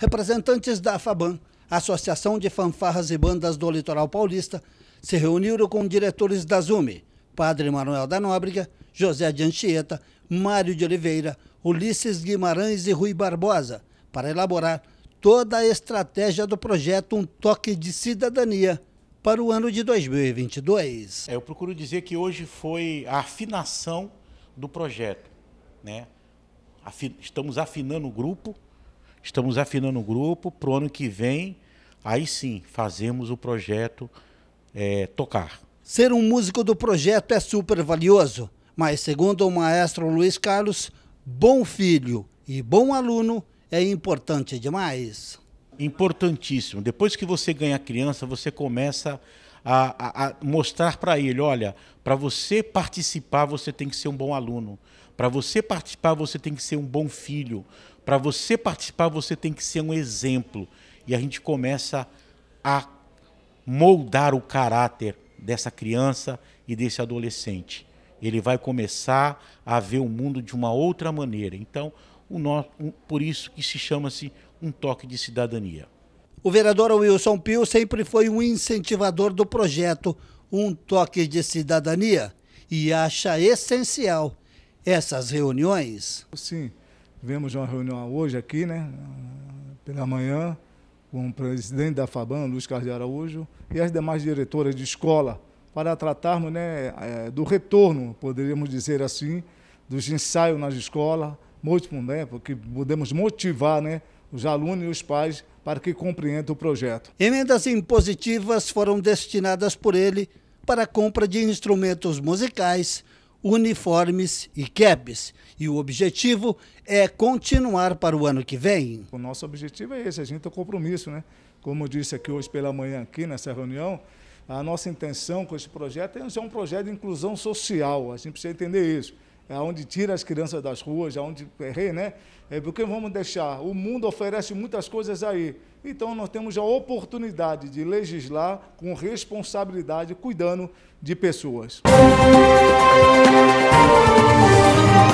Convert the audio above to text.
representantes da AFABAN, Associação de Fanfarras e Bandas do Litoral Paulista, se reuniram com diretores da ZUME, Padre Manuel da Nóbrega, José de Anchieta, Mário de Oliveira, Ulisses Guimarães e Rui Barbosa, para elaborar toda a estratégia do projeto Um Toque de Cidadania para o ano de 2022. É, eu procuro dizer que hoje foi a afinação do projeto. Né? Estamos afinando o grupo, Estamos afinando o grupo para o ano que vem, aí sim, fazemos o projeto é, tocar. Ser um músico do projeto é super valioso, mas segundo o maestro Luiz Carlos, bom filho e bom aluno é importante demais. Importantíssimo. Depois que você ganha a criança, você começa a a, a, a mostrar para ele: olha, para você participar, você tem que ser um bom aluno. Para você participar, você tem que ser um bom filho. Para você participar, você tem que ser um exemplo. E a gente começa a moldar o caráter dessa criança e desse adolescente. Ele vai começar a ver o mundo de uma outra maneira. Então, o por isso que se chama-se um toque de cidadania. O vereador Wilson Pio sempre foi um incentivador do projeto Um Toque de Cidadania e acha essencial essas reuniões. Sim, vemos uma reunião hoje aqui, né, pela manhã, com o presidente da FABAN, Luiz Carlos de Araújo, e as demais diretoras de escola, para tratarmos né, é, do retorno, poderíamos dizer assim, dos ensaios nas escolas, né, porque podemos motivar né, os alunos e os pais para que compreenda o projeto. Emendas impositivas foram destinadas por ele para a compra de instrumentos musicais, uniformes e caps. E o objetivo é continuar para o ano que vem. O nosso objetivo é esse, a gente tem compromisso, né? Como eu disse aqui hoje pela manhã, aqui nessa reunião, a nossa intenção com esse projeto é um projeto de inclusão social, a gente precisa entender isso. É aonde tira as crianças das ruas, é aonde errei, é né? É, porque vamos deixar? O mundo oferece muitas coisas aí. Então nós temos a oportunidade de legislar com responsabilidade, cuidando de pessoas. Música